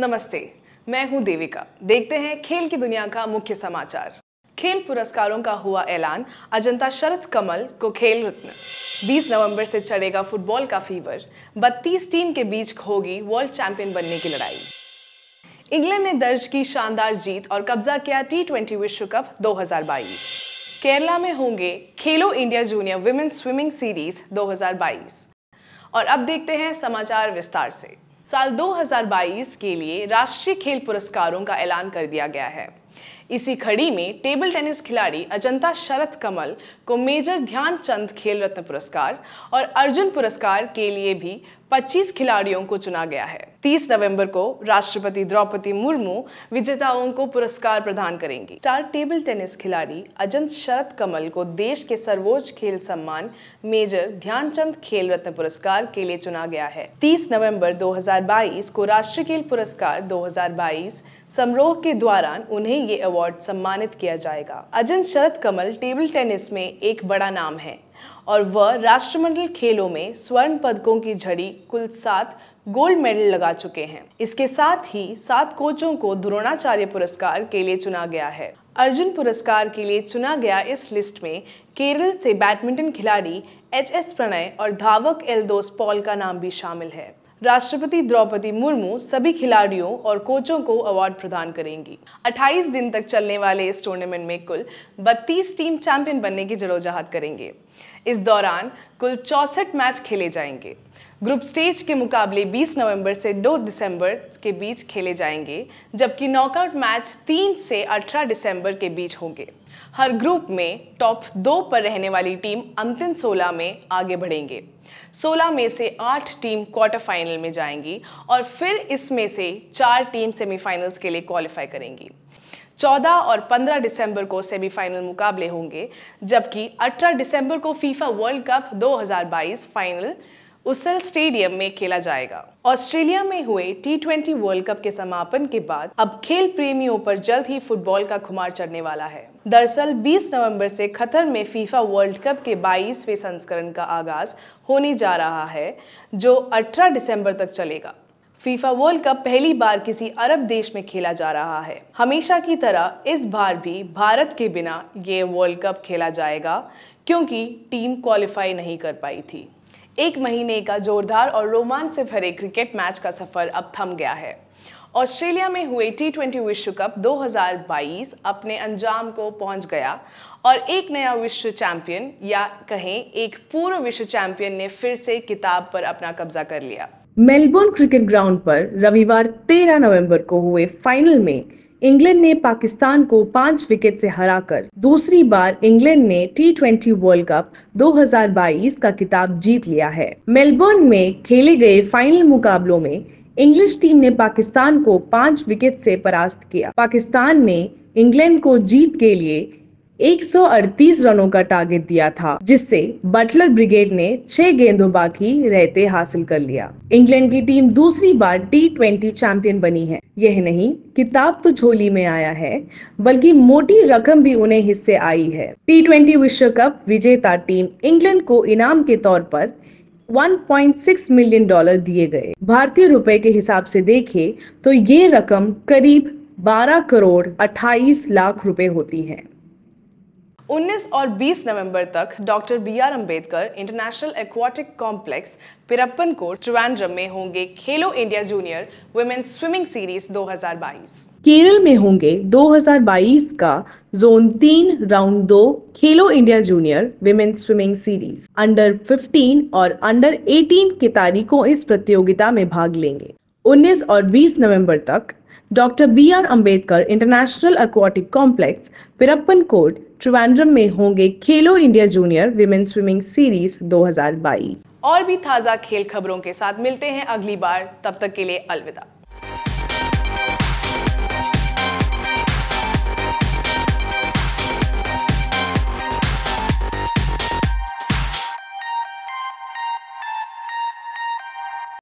नमस्ते मैं हूं देविका देखते हैं खेल की दुनिया का मुख्य समाचार खेल पुरस्कारों का हुआ ऐलान अजंता शरद कमल को खेल रत्न 20 नवंबर से चढ़ेगा फुटबॉल का फीवर 32 टीम के बीच होगी वर्ल्ड चैंपियन बनने की लड़ाई इंग्लैंड ने दर्ज की शानदार जीत और कब्जा किया टी ट्वेंटी विश्व कप 2022 केरला में होंगे Khelo India junior women's swimming series 2022 और अब देखते हैं समाचार विस्तार से साल 2022 के लिए राष्ट्रीय खेल पुरस्कारों का ऐलान कर दिया गया है इसी खड़ी में टेबल टेनिस खिलाड़ी अजंता शरत कमल को मेजर ध्यानचंद खेल रत्न पुरस्कार और अर्जुन पुरस्कार के लिए भी 25 खिलाड़ियों को चुना गया है 30 नवंबर को राष्ट्रपति द्रौपदी मुर्मू विजेताओं को पुरस्कार प्रदान करेंगी स्टार टेबल टेनिस खिलाड़ी अजंत शरत कमल को देश के सर्वोच्च खेल सम्मान मेजर ध्यानचंद खेल रत्न पुरस्कार के लिए चुना गया है 30 नवंबर 2022 को राष्ट्रीय खेल पुरस्कार 2022 समारोह के दौरान उन्हें ये अवार्ड अवार्ड सम्मानित किया जाएगा अजन शरद कमल टेबल टेनिस में एक बड़ा नाम है और वह राष्ट्रमंडल खेलों में स्वर्ण पदकों की झड़ी कुल सात गोल्ड मेडल लगा चुके हैं इसके साथ ही सात कोचों को द्रोणाचार्य पुरस्कार के लिए चुना गया है अर्जुन पुरस्कार के लिए चुना गया इस लिस्ट में केरल से बैडमिंटन खिलाड़ी एच एस प्रणय और धावक एल दोस पॉल का नाम भी शामिल है राष्ट्रपति द्रौपदी मुर्मू सभी खिलाड़ियों और कोचों को अवार्ड प्रदान करेंगी 28 दिन तक चलने वाले इस टूर्नामेंट में कुल 32 टीम चैंपियन बनने की जदोजहद करेंगे इस दौरान कुल चौसठ मैच खेले जाएंगे ग्रुप स्टेज के मुकाबले 20 नवंबर से 2 दिसंबर के बीच खेले जाएंगे जबकि नॉकआउट मैच 3 से 18 दिसंबर के बीच होंगे हर ग्रुप में टॉप दो पर रहने वाली टीम अंतिम 16 में आगे बढ़ेंगे 16 में से आठ टीम क्वार्टर फाइनल में जाएंगी और फिर इसमें से चार टीम सेमीफाइनल्स के लिए क्वालिफाई करेंगी 14 और 15 दिसंबर को सेमीफाइनल मुकाबले होंगे जबकि 18 दिसंबर को FIFA World Cup 2022 final Lusail stadium में खेला जाएगा ऑस्ट्रेलिया में हुए टी वर्ल्ड कप के समापन के बाद अब खेल प्रेमियों पर जल्द ही फुटबॉल का खुमार चढ़ने वाला है दरअसल 20 नवंबर से खतर में फीफा वर्ल्ड कप के 22वें संस्करण का आगाज होने जा रहा है जो 18 दिसंबर तक चलेगा फीफा वर्ल्ड कप पहली बार किसी अरब देश में खेला जा रहा है हमेशा की तरह इस बार भी भारत के बिना ये वर्ल्ड कप खेला जाएगा क्योंकि टीम क्वालिफाई नहीं कर पाई थी एक महीने का जोरदार और रोमांच से भरे क्रिकेट मैच का सफर अब थम गया है ऑस्ट्रेलिया में हुए टी ट्वेंटी विश्व कप 2022 अपने अंजाम को पहुंच गया और एक नया विश्व चैंपियन या कहें एक पूर्व विश्व चैंपियन ने फिर से किताब पर अपना कब्जा कर लिया मेलबोर्न क्रिकेट ग्राउंड पर रविवार 13 नवंबर को हुए फाइनल में इंग्लैंड ने पाकिस्तान को पांच विकेट से हराकर दूसरी बार इंग्लैंड ने टी ट्वेंटी वर्ल्ड कप 2022 का किताब जीत लिया है मेलबोर्न में खेले गए फाइनल मुकाबलों में इंग्लिश टीम ने पाकिस्तान को पांच विकेट से परास्त किया पाकिस्तान ने इंग्लैंड को जीत के लिए 138 रनों का टारगेट दिया था जिससे बटलर ब्रिगेड ने छह गेंदों बाकी रहते हासिल कर लिया इंग्लैंड की टीम दूसरी बार टी ट्वेंटी चैंपियन बनी है यह नहीं किताब तो झोली में आया है बल्कि मोटी रकम भी उन्हें हिस्से आई है टी ट्वेंटी विश्व कप विजेता टीम इंग्लैंड को इनाम के तौर पर 1.6 मिलियन डॉलर दिए गए भारतीय रुपए के हिसाब से देखें तो ये रकम करीब 12 करोड़ 28 लाख रुपए होती है 19 और 20 नवंबर तक doctor B R Ambedkar international aquatic complex Pirappancode Trivandrum में होंगे Khelo India junior women swimming series 2022 Kerala में होंगे 2022 का जोन तीन राउंड दो Khelo India junior women swimming series under 15 और अंडर 18 के तारीखों इस प्रतियोगिता में भाग लेंगे 19 और 20 नवंबर तक doctor B R Ambedkar international aquatic complex Pirappancode Trivandrum में होंगे Khelo India junior women swimming series 2022 और भी ताज़ा खेल खबरों के साथ मिलते हैं अगली बार तब तक के लिए अलविदा